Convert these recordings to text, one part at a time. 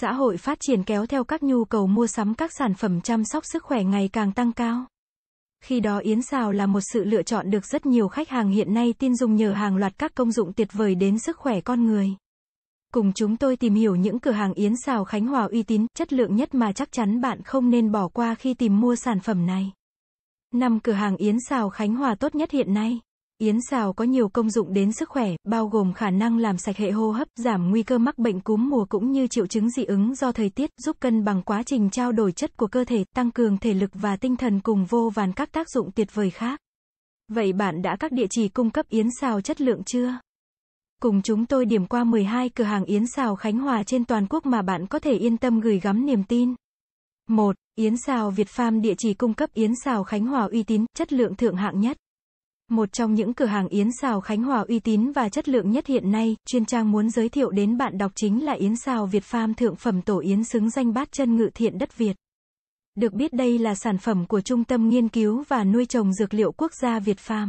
xã hội phát triển kéo theo các nhu cầu mua sắm các sản phẩm chăm sóc sức khỏe ngày càng tăng cao. Khi đó yến xào là một sự lựa chọn được rất nhiều khách hàng hiện nay tin dùng nhờ hàng loạt các công dụng tuyệt vời đến sức khỏe con người. Cùng chúng tôi tìm hiểu những cửa hàng yến xào Khánh Hòa uy tín, chất lượng nhất mà chắc chắn bạn không nên bỏ qua khi tìm mua sản phẩm này. 5 cửa hàng yến xào Khánh Hòa tốt nhất hiện nay. Yến xào có nhiều công dụng đến sức khỏe, bao gồm khả năng làm sạch hệ hô hấp, giảm nguy cơ mắc bệnh cúm mùa cũng như triệu chứng dị ứng do thời tiết, giúp cân bằng quá trình trao đổi chất của cơ thể, tăng cường thể lực và tinh thần cùng vô vàn các tác dụng tuyệt vời khác. Vậy bạn đã các địa chỉ cung cấp yến xào chất lượng chưa? Cùng chúng tôi điểm qua 12 cửa hàng yến xào Khánh Hòa trên toàn quốc mà bạn có thể yên tâm gửi gắm niềm tin. 1. Yến xào Việt Farm địa chỉ cung cấp yến xào Khánh Hòa uy tín, chất lượng thượng hạng nhất. Một trong những cửa hàng yến xào Khánh Hòa uy tín và chất lượng nhất hiện nay, chuyên trang muốn giới thiệu đến bạn đọc chính là yến xào Việt Farm thượng phẩm tổ yến xứng danh bát chân ngự thiện đất Việt. Được biết đây là sản phẩm của Trung tâm Nghiên cứu và Nuôi trồng Dược liệu Quốc gia Việt Farm.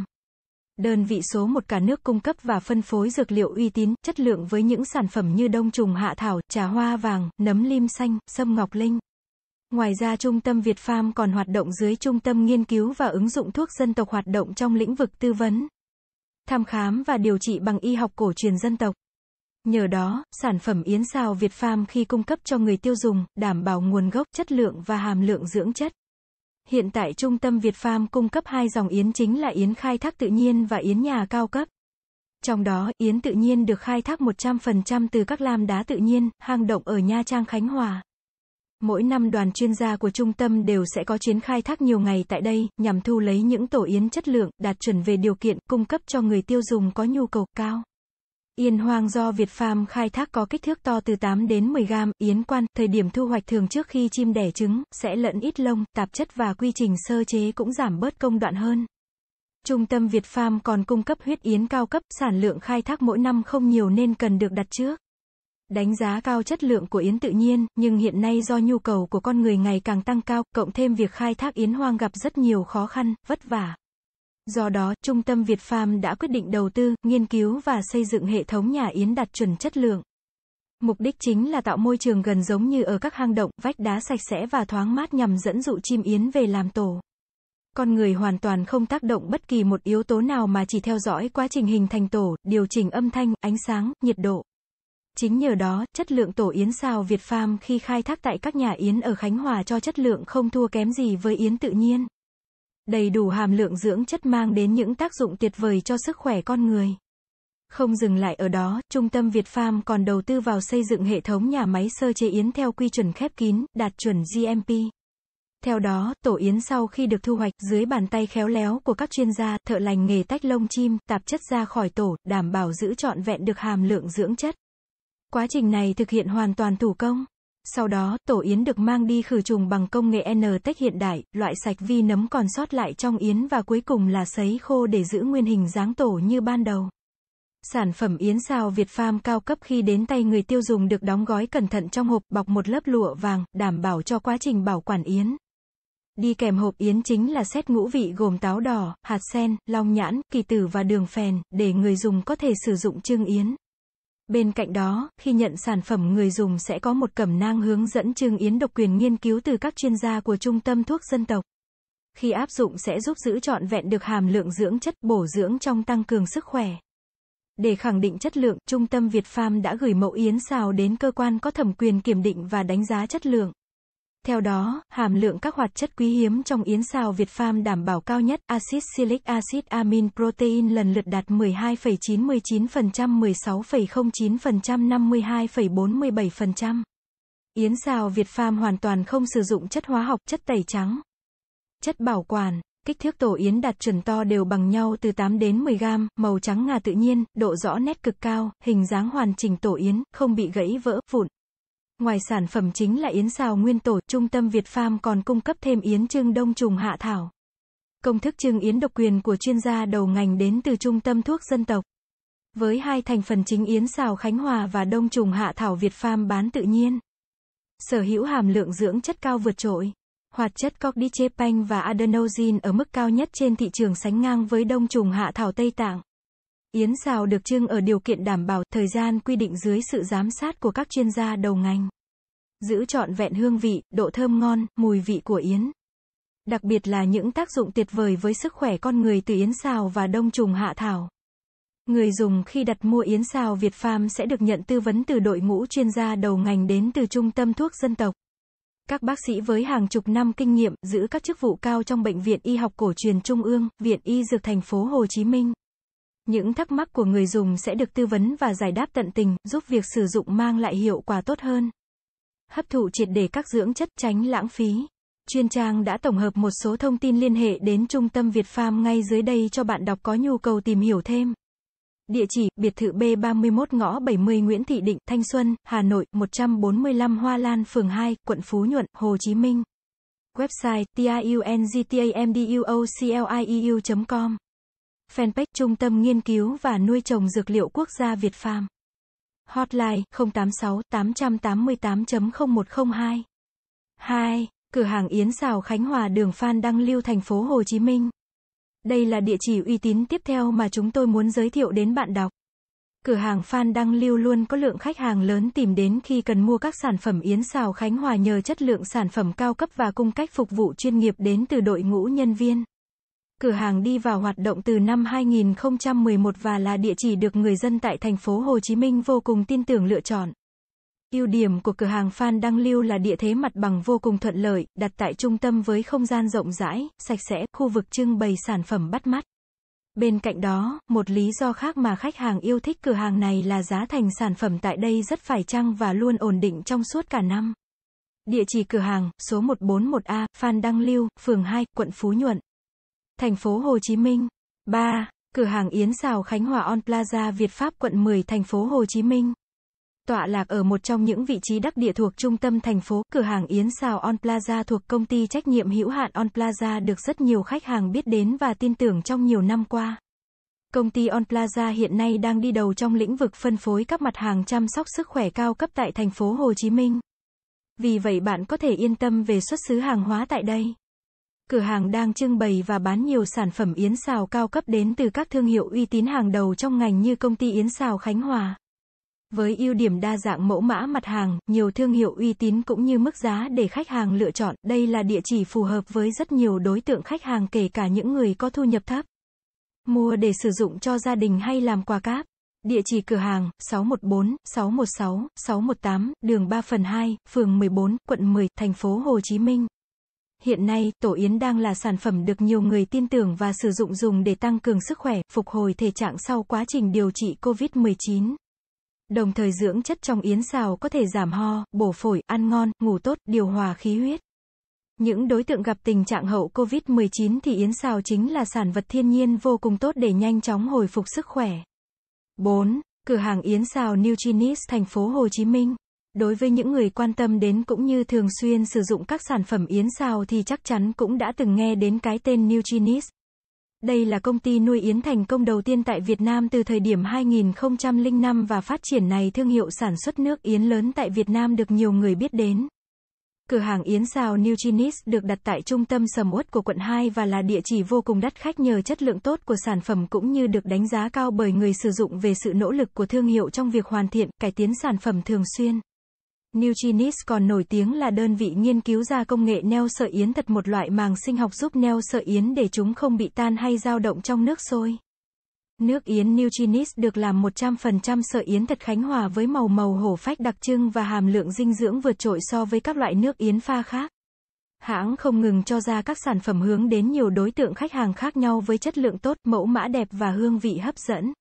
Đơn vị số một cả nước cung cấp và phân phối dược liệu uy tín, chất lượng với những sản phẩm như đông trùng hạ thảo, trà hoa vàng, nấm lim xanh, sâm ngọc linh. Ngoài ra Trung tâm Việt Farm còn hoạt động dưới Trung tâm Nghiên cứu và ứng dụng thuốc dân tộc hoạt động trong lĩnh vực tư vấn, thăm khám và điều trị bằng y học cổ truyền dân tộc. Nhờ đó, sản phẩm yến xào Việt Farm khi cung cấp cho người tiêu dùng, đảm bảo nguồn gốc, chất lượng và hàm lượng dưỡng chất. Hiện tại trung tâm Việt Farm cung cấp hai dòng yến chính là yến khai thác tự nhiên và yến nhà cao cấp. Trong đó, yến tự nhiên được khai thác 100% từ các lam đá tự nhiên, hang động ở Nha Trang Khánh Hòa. Mỗi năm đoàn chuyên gia của trung tâm đều sẽ có chuyến khai thác nhiều ngày tại đây, nhằm thu lấy những tổ yến chất lượng, đạt chuẩn về điều kiện, cung cấp cho người tiêu dùng có nhu cầu cao. Yên hoang do Việt Farm khai thác có kích thước to từ 8 đến 10 gram, yến quan, thời điểm thu hoạch thường trước khi chim đẻ trứng, sẽ lẫn ít lông, tạp chất và quy trình sơ chế cũng giảm bớt công đoạn hơn. Trung tâm Việt Farm còn cung cấp huyết yến cao cấp, sản lượng khai thác mỗi năm không nhiều nên cần được đặt trước. Đánh giá cao chất lượng của yến tự nhiên, nhưng hiện nay do nhu cầu của con người ngày càng tăng cao, cộng thêm việc khai thác yến hoang gặp rất nhiều khó khăn, vất vả. Do đó, Trung tâm Việt Farm đã quyết định đầu tư, nghiên cứu và xây dựng hệ thống nhà yến đạt chuẩn chất lượng. Mục đích chính là tạo môi trường gần giống như ở các hang động, vách đá sạch sẽ và thoáng mát nhằm dẫn dụ chim yến về làm tổ. Con người hoàn toàn không tác động bất kỳ một yếu tố nào mà chỉ theo dõi quá trình hình thành tổ, điều chỉnh âm thanh, ánh sáng, nhiệt độ. Chính nhờ đó, chất lượng tổ yến xào Việt Farm khi khai thác tại các nhà yến ở Khánh Hòa cho chất lượng không thua kém gì với yến tự nhiên. Đầy đủ hàm lượng dưỡng chất mang đến những tác dụng tuyệt vời cho sức khỏe con người. Không dừng lại ở đó, Trung tâm Việt Farm còn đầu tư vào xây dựng hệ thống nhà máy sơ chế yến theo quy chuẩn khép kín, đạt chuẩn GMP. Theo đó, tổ yến sau khi được thu hoạch dưới bàn tay khéo léo của các chuyên gia, thợ lành nghề tách lông chim, tạp chất ra khỏi tổ, đảm bảo giữ trọn vẹn được hàm lượng dưỡng chất. Quá trình này thực hiện hoàn toàn thủ công. Sau đó, tổ yến được mang đi khử trùng bằng công nghệ N-Tech hiện đại, loại sạch vi nấm còn sót lại trong yến và cuối cùng là sấy khô để giữ nguyên hình dáng tổ như ban đầu. Sản phẩm yến xào Việt Farm cao cấp khi đến tay người tiêu dùng được đóng gói cẩn thận trong hộp bọc một lớp lụa vàng, đảm bảo cho quá trình bảo quản yến. Đi kèm hộp yến chính là set ngũ vị gồm táo đỏ, hạt sen, long nhãn, kỳ tử và đường phèn, để người dùng có thể sử dụng trưng yến. Bên cạnh đó, khi nhận sản phẩm người dùng sẽ có một cẩm nang hướng dẫn trưng yến độc quyền nghiên cứu từ các chuyên gia của Trung tâm Thuốc Dân Tộc. Khi áp dụng sẽ giúp giữ trọn vẹn được hàm lượng dưỡng chất bổ dưỡng trong tăng cường sức khỏe. Để khẳng định chất lượng, Trung tâm Việt Farm đã gửi mẫu yến xào đến cơ quan có thẩm quyền kiểm định và đánh giá chất lượng. Theo đó, hàm lượng các hoạt chất quý hiếm trong yến xào Việt Farm đảm bảo cao nhất, axit silic acid amin protein lần lượt đạt 12,919%, 16,09%, 52,47%. Yến xào Việt Farm hoàn toàn không sử dụng chất hóa học, chất tẩy trắng, chất bảo quản. Kích thước tổ yến đạt chuẩn to đều bằng nhau từ 8 đến 10 gram, màu trắng ngà tự nhiên, độ rõ nét cực cao, hình dáng hoàn chỉnh tổ yến, không bị gãy vỡ, vụn. Ngoài sản phẩm chính là yến xào nguyên tổ, trung tâm Việt Farm còn cung cấp thêm yến trưng đông trùng hạ thảo. Công thức trưng yến độc quyền của chuyên gia đầu ngành đến từ trung tâm thuốc dân tộc. Với hai thành phần chính yến xào Khánh Hòa và đông trùng hạ thảo Việt Farm bán tự nhiên. Sở hữu hàm lượng dưỡng chất cao vượt trội. Hoạt chất cocdicepanh và adenosine ở mức cao nhất trên thị trường sánh ngang với đông trùng hạ thảo Tây Tạng. Yến xào được trưng ở điều kiện đảm bảo thời gian quy định dưới sự giám sát của các chuyên gia đầu ngành. Giữ trọn vẹn hương vị, độ thơm ngon, mùi vị của yến. Đặc biệt là những tác dụng tuyệt vời với sức khỏe con người từ yến xào và đông trùng hạ thảo. Người dùng khi đặt mua yến xào Việt Farm sẽ được nhận tư vấn từ đội ngũ chuyên gia đầu ngành đến từ trung tâm thuốc dân tộc. Các bác sĩ với hàng chục năm kinh nghiệm giữ các chức vụ cao trong bệnh viện y học cổ truyền Trung ương, Viện Y Dược thành phố Hồ Chí Minh. Những thắc mắc của người dùng sẽ được tư vấn và giải đáp tận tình, giúp việc sử dụng mang lại hiệu quả tốt hơn. Hấp thụ triệt để các dưỡng chất tránh lãng phí. Chuyên trang đã tổng hợp một số thông tin liên hệ đến Trung tâm Việt Farm ngay dưới đây cho bạn đọc có nhu cầu tìm hiểu thêm. Địa chỉ, biệt thự B31 ngõ 70 Nguyễn Thị Định, Thanh Xuân, Hà Nội, 145 Hoa Lan, phường 2, quận Phú Nhuận, Hồ Chí Minh. Website tiungtamduoclieu.com Fanpage Trung tâm Nghiên cứu và Nuôi trồng Dược liệu Quốc gia Việt Farm. Hotline 086 888.0102. 2. Cửa hàng Yến Xào Khánh Hòa đường Phan Đăng Lưu thành phố Hồ Chí Minh. Đây là địa chỉ uy tín tiếp theo mà chúng tôi muốn giới thiệu đến bạn đọc. Cửa hàng Phan Đăng Lưu luôn có lượng khách hàng lớn tìm đến khi cần mua các sản phẩm yến xào Khánh Hòa nhờ chất lượng sản phẩm cao cấp và cung cách phục vụ chuyên nghiệp đến từ đội ngũ nhân viên cửa hàng đi vào hoạt động từ năm 2011 và là địa chỉ được người dân tại thành phố Hồ Chí Minh vô cùng tin tưởng lựa chọn. Ưu điểm của cửa hàng Phan Đăng Lưu là địa thế mặt bằng vô cùng thuận lợi, đặt tại trung tâm với không gian rộng rãi, sạch sẽ, khu vực trưng bày sản phẩm bắt mắt. Bên cạnh đó, một lý do khác mà khách hàng yêu thích cửa hàng này là giá thành sản phẩm tại đây rất phải chăng và luôn ổn định trong suốt cả năm. Địa chỉ cửa hàng, số 141A, Phan Đăng Lưu, phường 2, quận Phú Nhuận thành phố Hồ Chí Minh. 3. Cửa hàng Yến Xào Khánh Hòa On Plaza Việt Pháp quận 10 thành phố Hồ Chí Minh. Tọa lạc ở một trong những vị trí đắc địa thuộc trung tâm thành phố, cửa hàng Yến Xào On Plaza thuộc công ty trách nhiệm hữu hạn On Plaza được rất nhiều khách hàng biết đến và tin tưởng trong nhiều năm qua. Công ty On Plaza hiện nay đang đi đầu trong lĩnh vực phân phối các mặt hàng chăm sóc sức khỏe cao cấp tại thành phố Hồ Chí Minh. Vì vậy bạn có thể yên tâm về xuất xứ hàng hóa tại đây. Cửa hàng đang trưng bày và bán nhiều sản phẩm yến xào cao cấp đến từ các thương hiệu uy tín hàng đầu trong ngành như công ty Yến xào Khánh Hòa. Với ưu điểm đa dạng mẫu mã mặt hàng, nhiều thương hiệu uy tín cũng như mức giá để khách hàng lựa chọn, đây là địa chỉ phù hợp với rất nhiều đối tượng khách hàng kể cả những người có thu nhập thấp. Mua để sử dụng cho gia đình hay làm quà cáp. Địa chỉ cửa hàng 614, 616, 618, đường 3 phần 2, phường 14, quận 10, thành phố Hồ Chí Minh. Hiện nay, tổ yến đang là sản phẩm được nhiều người tin tưởng và sử dụng dùng để tăng cường sức khỏe, phục hồi thể trạng sau quá trình điều trị COVID-19. Đồng thời dưỡng chất trong yến xào có thể giảm ho, bổ phổi, ăn ngon, ngủ tốt, điều hòa khí huyết. Những đối tượng gặp tình trạng hậu COVID-19 thì yến xào chính là sản vật thiên nhiên vô cùng tốt để nhanh chóng hồi phục sức khỏe. 4. Cửa hàng yến xào New Genius, thành phố Hồ Chí Minh Đối với những người quan tâm đến cũng như thường xuyên sử dụng các sản phẩm yến xào thì chắc chắn cũng đã từng nghe đến cái tên Nutrinis. Đây là công ty nuôi yến thành công đầu tiên tại Việt Nam từ thời điểm 2005 và phát triển này thương hiệu sản xuất nước yến lớn tại Việt Nam được nhiều người biết đến. Cửa hàng yến xào Nutrinis được đặt tại trung tâm sầm uất của quận 2 và là địa chỉ vô cùng đắt khách nhờ chất lượng tốt của sản phẩm cũng như được đánh giá cao bởi người sử dụng về sự nỗ lực của thương hiệu trong việc hoàn thiện, cải tiến sản phẩm thường xuyên. Newgenis còn nổi tiếng là đơn vị nghiên cứu ra công nghệ neo sợi yến thật một loại màng sinh học giúp neo sợi yến để chúng không bị tan hay dao động trong nước sôi. Nước yến Newgenis được làm 100% sợi yến thật khánh hòa với màu màu hổ phách đặc trưng và hàm lượng dinh dưỡng vượt trội so với các loại nước yến pha khác. Hãng không ngừng cho ra các sản phẩm hướng đến nhiều đối tượng khách hàng khác nhau với chất lượng tốt, mẫu mã đẹp và hương vị hấp dẫn.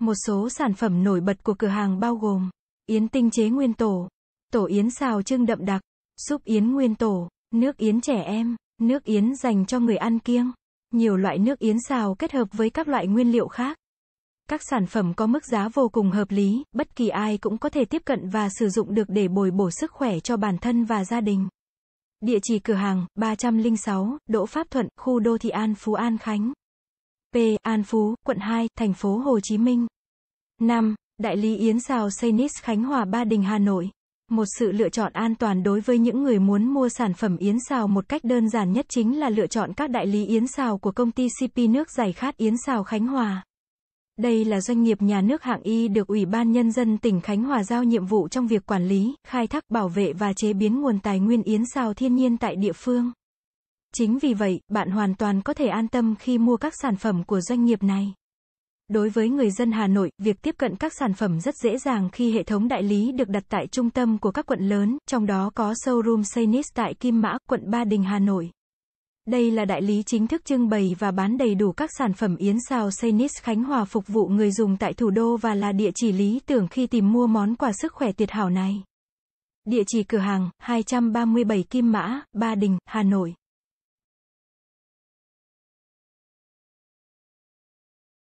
Một số sản phẩm nổi bật của cửa hàng bao gồm Yến tinh chế nguyên tổ tổ yến xào trưng đậm đặc, súp yến nguyên tổ, nước yến trẻ em, nước yến dành cho người ăn kiêng, nhiều loại nước yến xào kết hợp với các loại nguyên liệu khác. Các sản phẩm có mức giá vô cùng hợp lý, bất kỳ ai cũng có thể tiếp cận và sử dụng được để bồi bổ sức khỏe cho bản thân và gia đình. Địa chỉ cửa hàng 306, Đỗ Pháp Thuận, khu đô thị An Phú An Khánh. P. An Phú, quận 2, thành phố Hồ Chí Minh. 5. Đại lý Yến Xào Sainis Khánh Hòa Ba Đình Hà Nội. Một sự lựa chọn an toàn đối với những người muốn mua sản phẩm yến xào một cách đơn giản nhất chính là lựa chọn các đại lý yến xào của công ty CP nước giải khát yến xào Khánh Hòa. Đây là doanh nghiệp nhà nước hạng Y được Ủy ban Nhân dân tỉnh Khánh Hòa giao nhiệm vụ trong việc quản lý, khai thác, bảo vệ và chế biến nguồn tài nguyên yến xào thiên nhiên tại địa phương. Chính vì vậy, bạn hoàn toàn có thể an tâm khi mua các sản phẩm của doanh nghiệp này. Đối với người dân Hà Nội, việc tiếp cận các sản phẩm rất dễ dàng khi hệ thống đại lý được đặt tại trung tâm của các quận lớn, trong đó có showroom Sainis tại Kim Mã, quận Ba Đình, Hà Nội. Đây là đại lý chính thức trưng bày và bán đầy đủ các sản phẩm yến xào Sainis Khánh Hòa phục vụ người dùng tại thủ đô và là địa chỉ lý tưởng khi tìm mua món quà sức khỏe tuyệt hảo này. Địa chỉ cửa hàng 237 Kim Mã, Ba Đình, Hà Nội.